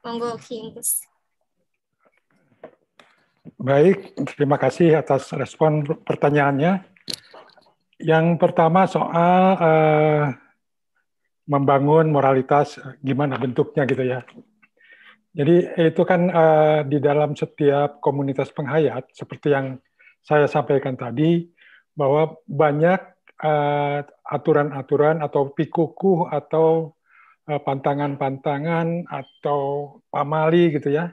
Monggo Kings. Baik, terima kasih atas respon pertanyaannya. Yang pertama soal uh, membangun moralitas, gimana bentuknya gitu ya. Jadi itu kan uh, di dalam setiap komunitas penghayat, seperti yang saya sampaikan tadi, bahwa banyak eh, aturan-aturan uh, atau pikukuh atau Eh, pantangan-pantangan atau pamali gitu ya.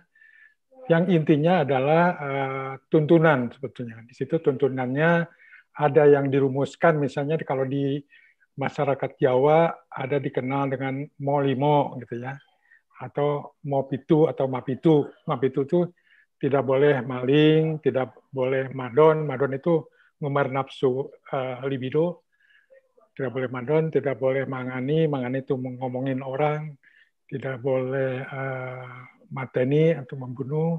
Yang intinya adalah uh, tuntunan sebetulnya. Di situ tuntunannya ada yang dirumuskan misalnya kalau di masyarakat Jawa ada dikenal dengan molimo gitu ya atau mopitu atau mapitu. Mapitu itu tidak boleh maling, tidak boleh madon. Madon itu ngumar nafsu eh, libido tidak boleh madon, tidak boleh mangani, mangani itu ngomongin orang, tidak boleh uh, mateni atau membunuh,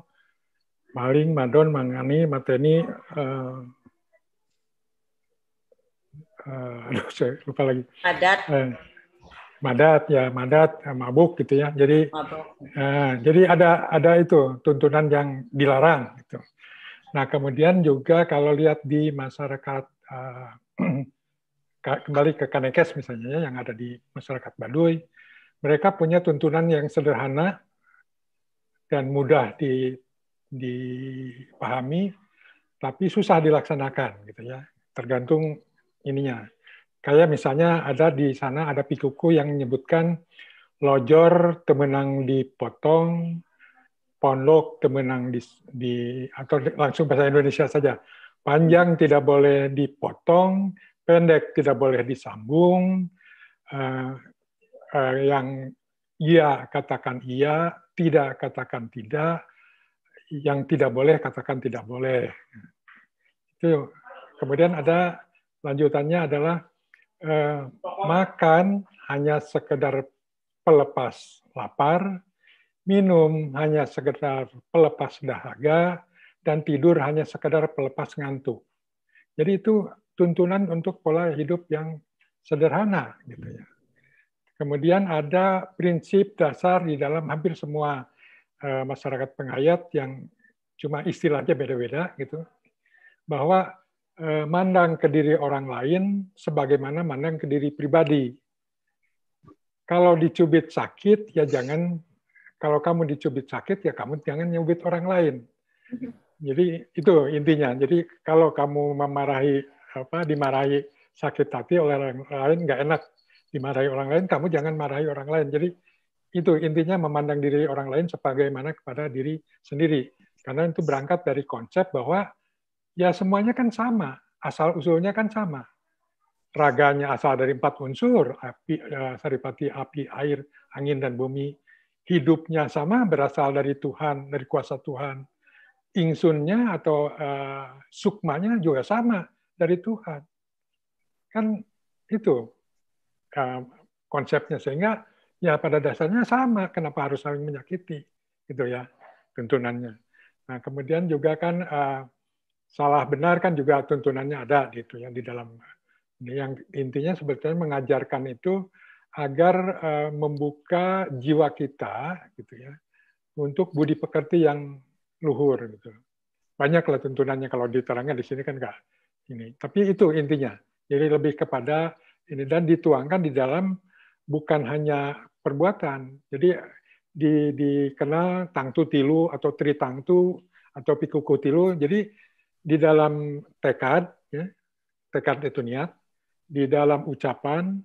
maling, madon, mangani, mateni, uh, uh, aduh saya lupa lagi. Madat. Uh, madat ya madat ya, mabuk gitu ya jadi uh, jadi ada ada itu tuntunan yang dilarang gitu nah kemudian juga kalau lihat di masyarakat uh, kembali ke Kanekes misalnya ya, yang ada di masyarakat Baduy, mereka punya tuntunan yang sederhana dan mudah di, dipahami, tapi susah dilaksanakan gitu ya, tergantung ininya. Kayak misalnya ada di sana ada pikuku yang menyebutkan lojor temenang dipotong, ponlok temenang di, di atau langsung bahasa Indonesia saja panjang tidak boleh dipotong, pendek tidak boleh disambung, eh, eh, yang iya katakan iya, tidak katakan tidak, yang tidak boleh katakan tidak boleh. Itu. Kemudian ada lanjutannya adalah eh, makan hanya sekedar pelepas lapar, minum hanya sekedar pelepas dahaga, dan tidur hanya sekedar pelepas ngantuk. Jadi itu tuntunan untuk pola hidup yang sederhana gitu ya. Kemudian ada prinsip dasar di dalam hampir semua eh, masyarakat penghayat yang cuma istilahnya beda-beda gitu bahwa uh, mandang ke diri orang lain sebagaimana mandang ke diri pribadi. Kalau dicubit sakit ya jangan kalau kamu dicubit sakit ya kamu jangan nyubit orang lain. Mm-hmm. Jadi itu intinya. Jadi kalau kamu memarahi apa dimarahi sakit hati oleh orang lain nggak enak dimarahi orang lain kamu jangan marahi orang lain jadi itu intinya memandang diri orang lain sebagaimana kepada diri sendiri karena itu berangkat dari konsep bahwa ya semuanya kan sama asal usulnya kan sama raganya asal dari empat unsur api eh, saripati api air angin dan bumi hidupnya sama berasal dari Tuhan dari kuasa Tuhan ingsunnya atau uh, sukmanya juga sama dari Tuhan. Kan itu konsepnya sehingga ya pada dasarnya sama kenapa harus saling menyakiti gitu ya tuntunannya. Nah, kemudian juga kan uh, salah benar kan juga tuntunannya ada gitu ya di dalam ini yang intinya sebetulnya mengajarkan itu agar uh, membuka jiwa kita gitu ya untuk budi pekerti yang luhur gitu. Banyaklah tuntunannya kalau diterangkan di sini kan enggak ini. Tapi itu intinya. Jadi lebih kepada ini dan dituangkan di dalam bukan hanya perbuatan. Jadi di, dikenal tangtu tilu atau tri tangtu atau pikuku tilu. Jadi di dalam tekad, ya, tekad itu niat, di dalam ucapan,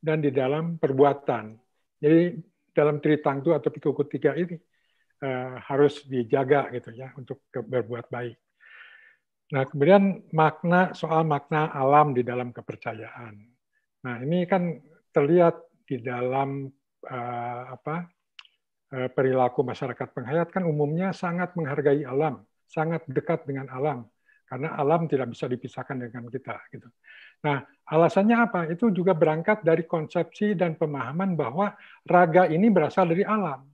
dan di dalam perbuatan. Jadi dalam tri tangtu atau pikuku tiga ini uh, harus dijaga gitu ya untuk berbuat baik. Nah, kemudian makna soal makna alam di dalam kepercayaan. Nah, ini kan terlihat di dalam uh, apa uh, perilaku masyarakat penghayat kan umumnya sangat menghargai alam, sangat dekat dengan alam karena alam tidak bisa dipisahkan dengan kita gitu. Nah, alasannya apa? Itu juga berangkat dari konsepsi dan pemahaman bahwa raga ini berasal dari alam.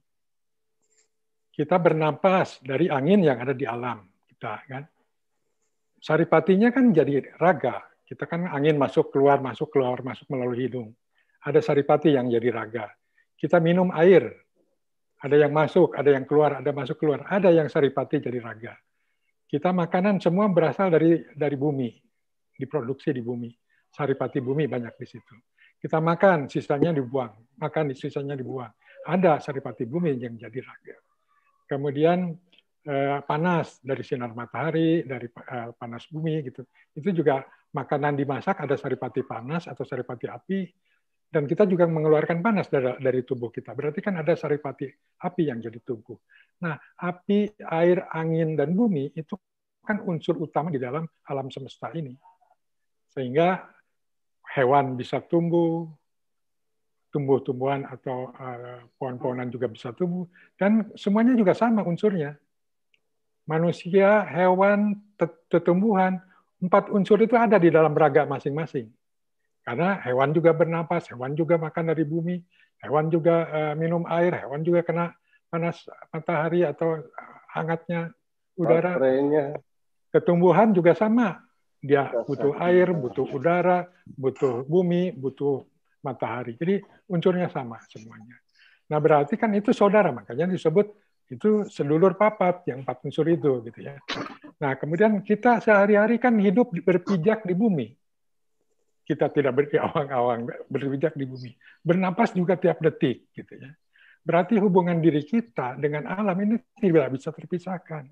Kita bernapas dari angin yang ada di alam kita kan saripatinya kan jadi raga. Kita kan angin masuk keluar masuk keluar masuk melalui hidung. Ada saripati yang jadi raga. Kita minum air, ada yang masuk, ada yang keluar, ada masuk keluar, ada yang saripati jadi raga. Kita makanan semua berasal dari dari bumi, diproduksi di bumi. Saripati bumi banyak di situ. Kita makan, sisanya dibuang. Makan, sisanya dibuang. Ada saripati bumi yang jadi raga. Kemudian Eh, panas dari sinar matahari, dari eh, panas bumi gitu. Itu juga makanan dimasak ada saripati panas atau saripati api dan kita juga mengeluarkan panas dari, tubuh kita. Berarti kan ada saripati api yang jadi tubuh. Nah, api, air, angin dan bumi itu kan unsur utama di dalam alam semesta ini. Sehingga hewan bisa tumbuh, tumbuh-tumbuhan atau eh, pohon-pohonan juga bisa tumbuh dan semuanya juga sama unsurnya manusia, hewan, tumbuhan, empat unsur itu ada di dalam raga masing-masing. Karena hewan juga bernapas, hewan juga makan dari bumi, hewan juga eh, minum air, hewan juga kena panas matahari atau hangatnya udara. Baterainya. Ketumbuhan juga sama. Dia butuh air, butuh udara, butuh bumi, butuh matahari. Jadi unsurnya sama semuanya. Nah berarti kan itu saudara, makanya disebut itu sedulur papat yang empat unsur itu gitu ya. Nah kemudian kita sehari-hari kan hidup berpijak di bumi. Kita tidak berawang-awang berpijak di bumi. Bernapas juga tiap detik gitu ya. Berarti hubungan diri kita dengan alam ini tidak bisa terpisahkan.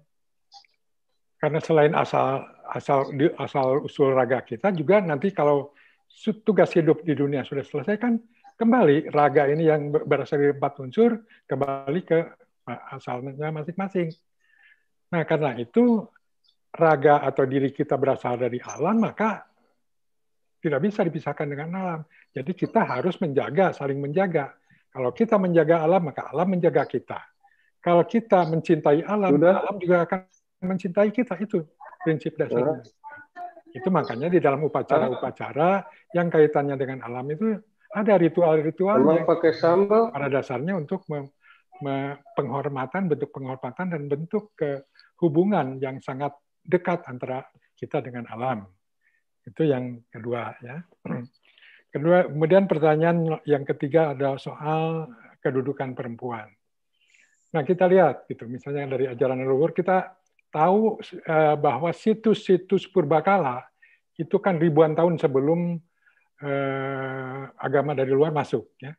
Karena selain asal asal asal usul raga kita juga nanti kalau tugas hidup di dunia sudah selesai kan kembali raga ini yang berasal dari empat unsur kembali ke asalnya masing-masing. Nah, karena itu raga atau diri kita berasal dari alam, maka tidak bisa dipisahkan dengan alam. Jadi kita harus menjaga, saling menjaga. Kalau kita menjaga alam, maka alam menjaga kita. Kalau kita mencintai alam, Sudah. alam juga akan mencintai kita. Itu prinsip dasarnya. Itu makanya di dalam upacara-upacara yang kaitannya dengan alam itu ada ritual-ritual yang pakai sambal. pada dasarnya untuk penghormatan, bentuk penghormatan dan bentuk hubungan yang sangat dekat antara kita dengan alam. Itu yang kedua ya. Kedua, kemudian pertanyaan yang ketiga adalah soal kedudukan perempuan. Nah, kita lihat gitu misalnya dari ajaran leluhur kita tahu eh, bahwa situs-situs purbakala itu kan ribuan tahun sebelum eh, agama dari luar masuk ya.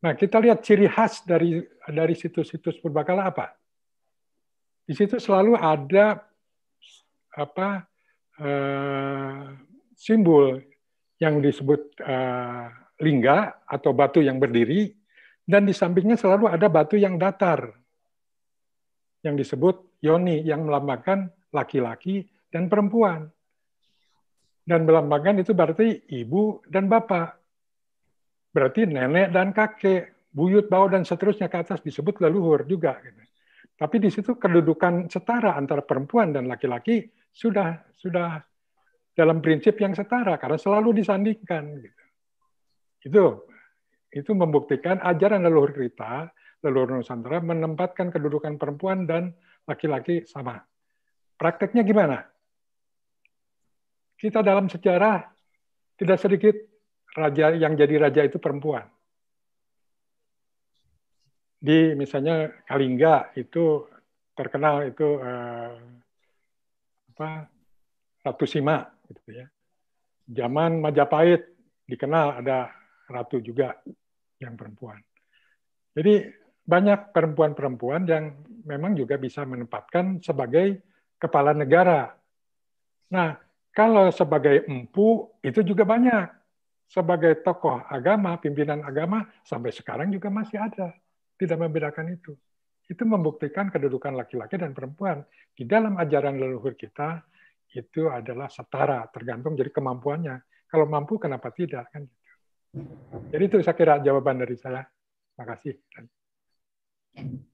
Nah, kita lihat ciri khas dari dari situs-situs purbakala apa? Di situ selalu ada apa eh, simbol yang disebut eh, lingga atau batu yang berdiri dan di sampingnya selalu ada batu yang datar yang disebut yoni yang melambangkan laki-laki dan perempuan. Dan melambangkan itu berarti ibu dan bapak Berarti nenek dan kakek, buyut, bau, dan seterusnya ke atas disebut leluhur juga. Gitu. Tapi di situ kedudukan setara antara perempuan dan laki-laki sudah sudah dalam prinsip yang setara karena selalu disandingkan. Gitu. Itu itu membuktikan ajaran leluhur kita, leluhur Nusantara menempatkan kedudukan perempuan dan laki-laki sama. Prakteknya gimana? Kita dalam sejarah tidak sedikit raja yang jadi raja itu perempuan. Di misalnya Kalingga itu terkenal itu eh, apa Ratu Sima gitu ya. Zaman Majapahit dikenal ada ratu juga yang perempuan. Jadi banyak perempuan-perempuan yang memang juga bisa menempatkan sebagai kepala negara. Nah, kalau sebagai empu itu juga banyak sebagai tokoh agama, pimpinan agama, sampai sekarang juga masih ada. Tidak membedakan itu. Itu membuktikan kedudukan laki-laki dan perempuan. Di dalam ajaran leluhur kita, itu adalah setara, tergantung jadi kemampuannya. Kalau mampu, kenapa tidak? Kan gitu. Jadi itu saya kira jawaban dari saya. Terima kasih.